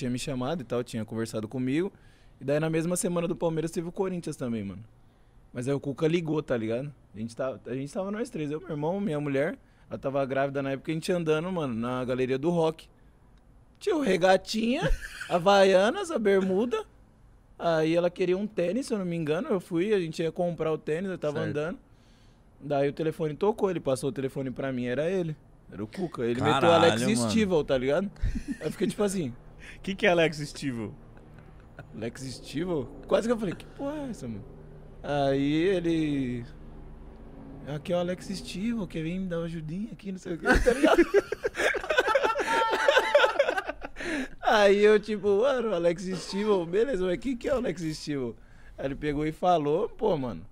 tinha me chamado e tal, tinha conversado comigo. E daí na mesma semana do Palmeiras teve o Corinthians também, mano. Mas aí o Cuca ligou, tá ligado? A gente tava, a gente tava nós três, eu, meu irmão, minha mulher. Ela tava grávida na época, a gente andando, mano, na galeria do rock. Tinha o regatinha, a Havaianas, a bermuda. Aí ela queria um tênis, se eu não me engano. Eu fui, a gente ia comprar o tênis, eu tava certo. andando. Daí o telefone tocou, ele passou o telefone pra mim, era ele. Era o Cuca. Ele Caralho, meteu o Alex mano. tá ligado? Aí eu fiquei tipo assim, o que, que é Alex Estivo? Lex Estivo? Quase que eu falei, que porra é essa, mano? Aí ele. Aqui é o Alex Stevel, quer vir me dar uma ajudinha aqui, não sei o que, tá ligado? Aí eu, tipo, mano, Alex Estivo, beleza, mas que que é o Alex Estivo? Aí ele pegou e falou, pô, mano,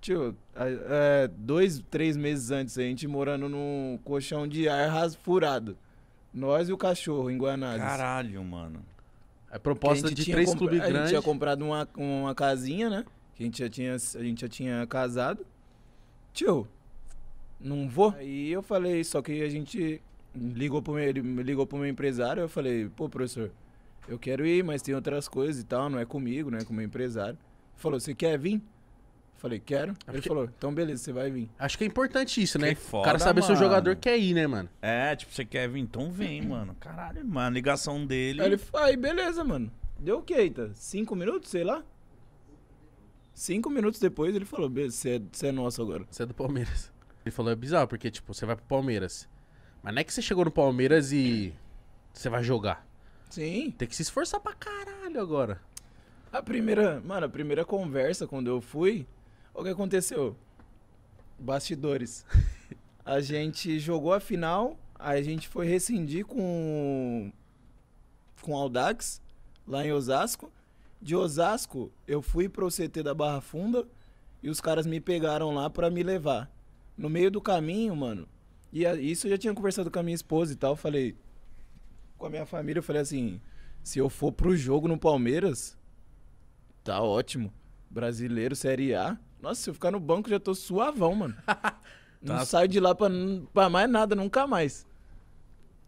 tio, é, dois, três meses antes, a gente morando num colchão de ar furado. Nós e o cachorro em Guanás. Caralho, mano. É proposta de três clubes grandes. A gente tinha comprado uma, uma casinha, né? Que a gente já tinha, a gente já tinha casado. Tio, não vou? Aí eu falei, só que a gente ligou pro meu, ele ligou pro meu empresário, eu falei, pô, professor, eu quero ir, mas tem outras coisas e tal, não é comigo, não é com o meu empresário. Ele falou, você quer vir? Falei, quero. Acho Ele que... falou, então beleza, você vai vir. Acho que é importante isso, né? Que foda, o cara saber mano. se o jogador quer ir, né, mano? É, tipo, você quer vir, então vem, mano. Caralho, mano, a ligação dele. Aí, ele, aí beleza, mano. Deu o quê, Eita? Cinco minutos, sei lá? Cinco minutos depois ele falou, você é, é, nosso agora. Você é do Palmeiras. Ele falou, é bizarro, porque, tipo, você vai pro Palmeiras. Mas não é que você chegou no Palmeiras e você vai jogar. Sim. Tem que se esforçar pra caralho agora. A primeira, mano, a primeira conversa quando eu fui, o que aconteceu? Bastidores. a gente jogou a final, aí a gente foi rescindir com com Aldax lá em Osasco. De Osasco, eu fui pro CT da Barra Funda e os caras me pegaram lá para me levar. No meio do caminho, mano, e isso eu já tinha conversado com a minha esposa e tal, falei com a minha família, eu falei assim, se eu for pro jogo no Palmeiras, tá ótimo. Brasileiro Série A, nossa, se eu ficar no banco, já tô suavão, mano. Não tá. saio de lá pra, pra mais nada, nunca mais.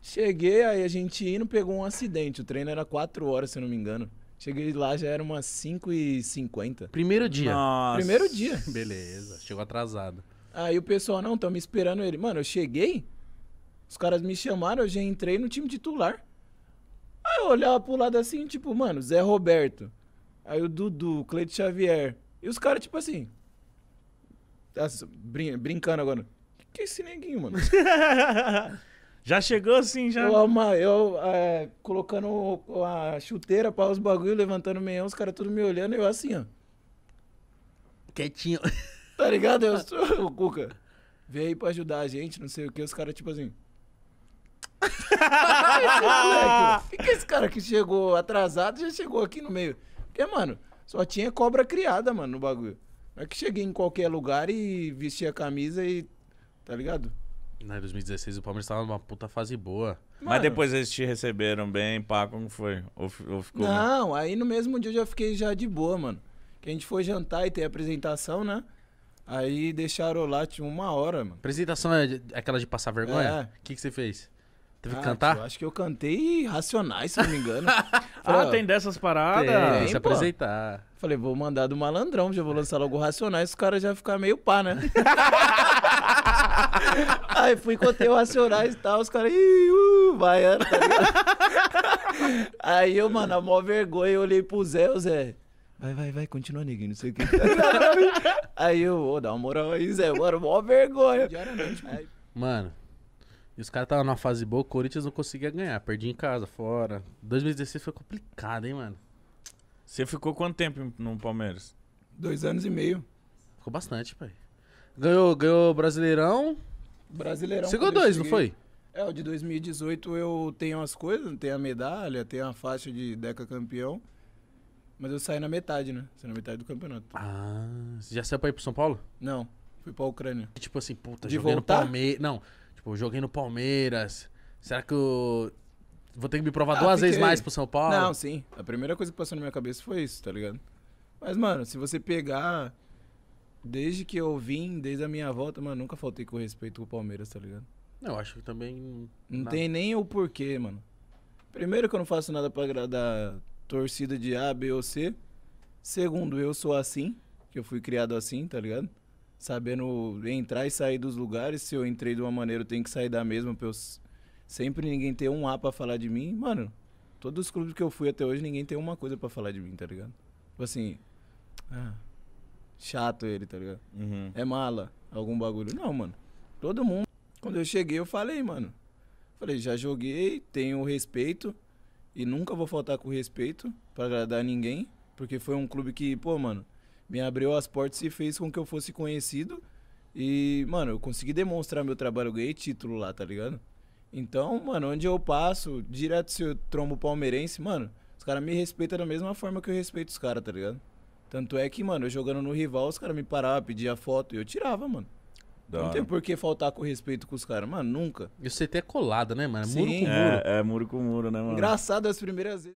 Cheguei, aí a gente indo, pegou um acidente. O treino era 4 horas, se eu não me engano. Cheguei lá, já era umas 5h50. Primeiro dia. Nossa. Primeiro dia. Beleza, chegou atrasado. Aí o pessoal, não, tão me esperando ele. Mano, eu cheguei, os caras me chamaram, eu já entrei no time titular. Aí eu olhava pro lado assim, tipo, mano, Zé Roberto. Aí o Dudu, Cleito Xavier. E os caras, tipo assim, Tá brin brincando agora. Que, que é esse neguinho, mano? já chegou assim, já. Eu, uma, eu é, colocando a chuteira para os bagulho, levantando o meião, os caras tudo me olhando e eu assim, ó. Quietinho. Tá ligado? Eu sou o Cuca. Veio aí pra ajudar a gente, não sei o que. Os caras, tipo assim. O que, que esse cara que chegou atrasado já chegou aqui no meio? Porque, mano, só tinha cobra criada, mano, no bagulho. Não é que cheguei em qualquer lugar e vesti a camisa e. Tá ligado? Na 2016 o Palmeiras tava numa puta fase boa. Mano. Mas depois eles te receberam bem, pá, como foi? Ou, ou ficou. Não, aí no mesmo dia eu já fiquei já de boa, mano. Que a gente foi jantar e ter apresentação, né? Aí deixaram lá, tinha uma hora, mano. Apresentação é aquela de passar vergonha? É. O que, que você fez? Teve que ah, cantar? Eu acho que eu cantei Racionais, se não me engano. Ah, Falei, ah, tem dessas paradas? Tem, tem se apresentar. Falei, vou mandar do malandrão, já vou lançar logo Racionais, os caras já ficar meio pá, né? Aí fui, contei o Racionais e tal, os caras, ih, uh, baiano, é, tá Aí eu, mano, a maior vergonha, eu olhei pro Zé, o Zé, vai, vai, vai, continua, neguinho, não sei o que. aí eu, vou dar uma moral aí, Zé, mano, mó vergonha. Diariamente, mano. mano. E os caras estavam numa fase boa, o Corinthians não conseguia ganhar. Perdi em casa, fora. 2016 foi complicado, hein, mano? Você ficou quanto tempo no Palmeiras? Dois anos e meio. Ficou bastante, pai. Ganhou, ganhou Brasileirão. Brasileirão. Você ganhou dois, não foi? É, o de 2018 eu tenho as coisas, tenho a medalha, tenho a faixa de Deca campeão. Mas eu saí na metade, né? Saí na metade do campeonato. Ah, você já saiu pra ir pro São Paulo? Não, fui pra Ucrânia. Tipo assim, puta, de jogando voltar? Palmeiras. Não. Tipo, joguei no Palmeiras. Será que eu vou ter que me provar ah, duas fiquei. vezes mais pro São Paulo? Não, sim. A primeira coisa que passou na minha cabeça foi isso, tá ligado? Mas, mano, se você pegar. Desde que eu vim, desde a minha volta, mano, nunca faltei com respeito com o Palmeiras, tá ligado? Não, eu acho que também. Não nada. tem nem o porquê, mano. Primeiro que eu não faço nada pra agradar torcida de A, B ou C. Segundo, eu sou assim, que eu fui criado assim, tá ligado? sabendo entrar e sair dos lugares. Se eu entrei de uma maneira, eu tenho que sair da mesma. Pra eu... Sempre ninguém ter um A pra falar de mim. Mano, todos os clubes que eu fui até hoje, ninguém tem uma coisa pra falar de mim, tá ligado? Tipo assim. Ah, chato ele, tá ligado? Uhum. É mala, algum bagulho. Não, mano. Todo mundo. Quando eu cheguei, eu falei, mano. Falei, já joguei, tenho respeito. E nunca vou faltar com respeito para agradar ninguém. Porque foi um clube que, pô, mano me abriu as portas e fez com que eu fosse conhecido. E, mano, eu consegui demonstrar meu trabalho, eu ganhei título lá, tá ligado? Então, mano, onde eu passo, direto se eu trombo palmeirense, mano, os caras me respeitam da mesma forma que eu respeito os caras, tá ligado? Tanto é que, mano, eu jogando no rival, os caras me paravam, pediam foto e eu tirava, mano. não tem por que faltar com respeito com os caras, mano, nunca. E o CT é colado, né, mano? Sim, é muro com muro. É, é, muro com muro, né, mano? Engraçado as primeiras vezes.